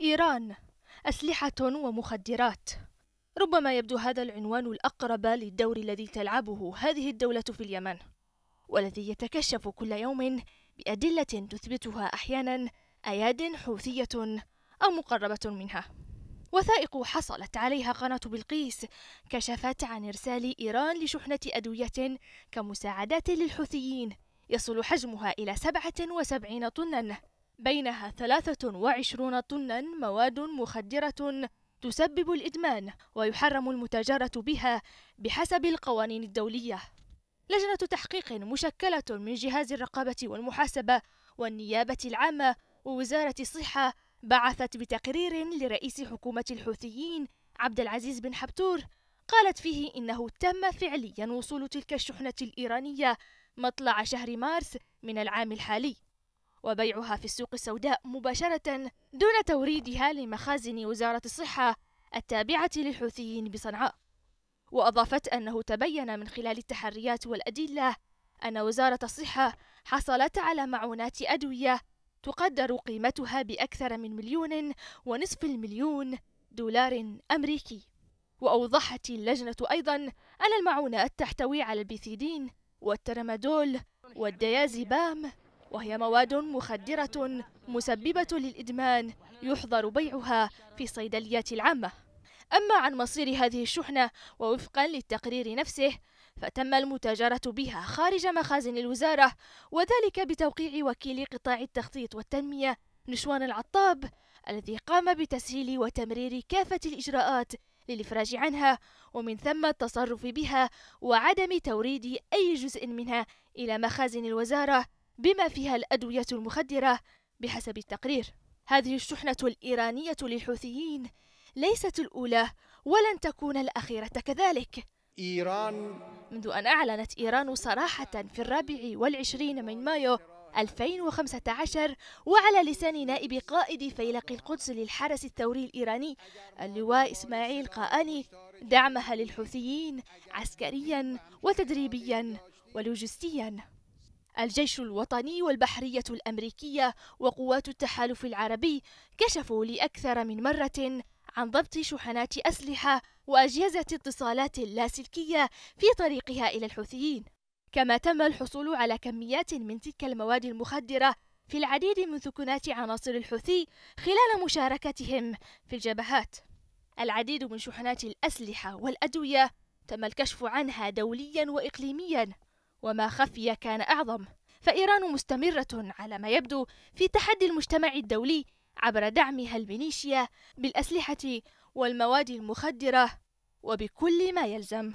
إيران أسلحة ومخدرات ربما يبدو هذا العنوان الأقرب للدور الذي تلعبه هذه الدولة في اليمن والذي يتكشف كل يوم بأدلة تثبتها أحيانا أياد حوثية أو مقربة منها وثائق حصلت عليها قناة بلقيس كشفت عن إرسال إيران لشحنة أدوية كمساعدات للحوثيين يصل حجمها إلى 77 طنًا بينها 23 طنا مواد مخدرة تسبب الإدمان ويحرم المتاجرة بها بحسب القوانين الدولية لجنة تحقيق مشكلة من جهاز الرقابة والمحاسبة والنيابة العامة ووزارة الصحة بعثت بتقرير لرئيس حكومة الحوثيين عبد العزيز بن حبتور قالت فيه إنه تم فعليا وصول تلك الشحنة الإيرانية مطلع شهر مارس من العام الحالي وبيعها في السوق السوداء مباشرة دون توريدها لمخازن وزارة الصحة التابعة للحوثيين بصنعاء وأضافت أنه تبين من خلال التحريات والأدلة أن وزارة الصحة حصلت على معونات أدوية تقدر قيمتها بأكثر من مليون ونصف المليون دولار أمريكي وأوضحت اللجنة أيضا أن المعونات تحتوي على البيثيدين والترامادول والديازيبام وهي مواد مخدرة مسببة للإدمان يحظر بيعها في الصيدليات العامة أما عن مصير هذه الشحنة ووفقا للتقرير نفسه فتم المتاجرة بها خارج مخازن الوزارة وذلك بتوقيع وكيل قطاع التخطيط والتنمية نشوان العطاب الذي قام بتسهيل وتمرير كافة الإجراءات للإفراج عنها ومن ثم التصرف بها وعدم توريد أي جزء منها إلى مخازن الوزارة بما فيها الأدوية المخدرة بحسب التقرير هذه الشحنة الإيرانية للحوثيين ليست الأولى ولن تكون الأخيرة كذلك إيران منذ أن أعلنت إيران صراحة في الرابع والعشرين من مايو 2015 وعلى لسان نائب قائد فيلق القدس للحرس الثوري الإيراني اللواء إسماعيل قاني دعمها للحوثيين عسكريا وتدريبيا ولوجستيا الجيش الوطني والبحرية الأمريكية وقوات التحالف العربي كشفوا لأكثر من مرة عن ضبط شحنات أسلحة وأجهزة اتصالات لاسلكية في طريقها إلى الحوثيين كما تم الحصول على كميات من تلك المواد المخدرة في العديد من ثكنات عناصر الحوثي خلال مشاركتهم في الجبهات العديد من شحنات الأسلحة والأدوية تم الكشف عنها دوليا وإقليميا وما خفي كان أعظم فإيران مستمرة على ما يبدو في تحدي المجتمع الدولي عبر دعمها الميليشيا بالأسلحة والمواد المخدرة وبكل ما يلزم